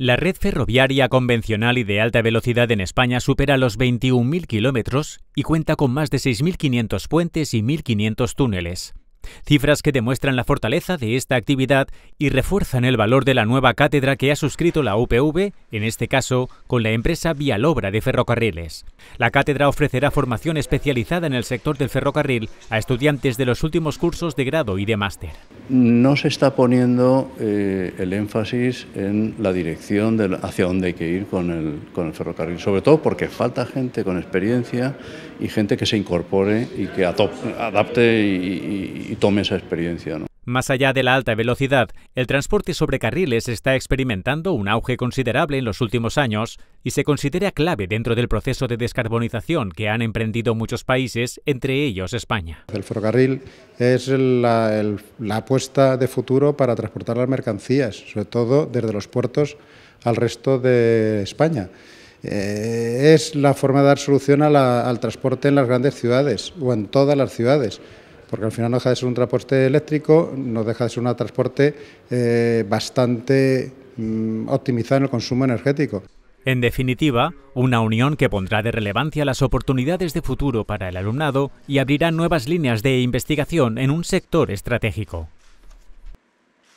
La red ferroviaria convencional y de alta velocidad en España supera los 21.000 kilómetros y cuenta con más de 6.500 puentes y 1.500 túneles. Cifras que demuestran la fortaleza de esta actividad y refuerzan el valor de la nueva cátedra que ha suscrito la UPV, en este caso con la empresa Vialobra de Ferrocarriles. La cátedra ofrecerá formación especializada en el sector del ferrocarril a estudiantes de los últimos cursos de grado y de máster no se está poniendo eh, el énfasis en la dirección de hacia dónde hay que ir con el, con el, ferrocarril, sobre todo porque falta gente con experiencia y gente que se incorpore y que adapte y, tome esa experiencia. Más allá de la alta velocidad, el transporte sobre carriles está experimentando un auge considerable en los últimos años y se considera clave dentro del proceso de descarbonización que han emprendido muchos países, entre ellos España. El ferrocarril es la, apuesta de futuro para transportar las mercancías, sobre todo desde los puertos al resto de España. Eh, es la forma de dar solución al transporte en las grandes ciudades o en todas las ciudades porque al final no deja de ser un transporte eléctrico, no deja de ser un transporte eh, bastante mm, optimizado en el consumo energético. En definitiva, una unión que pondrá de relevancia las oportunidades de futuro para el alumnado y abrirá nuevas líneas de investigación en un sector estratégico.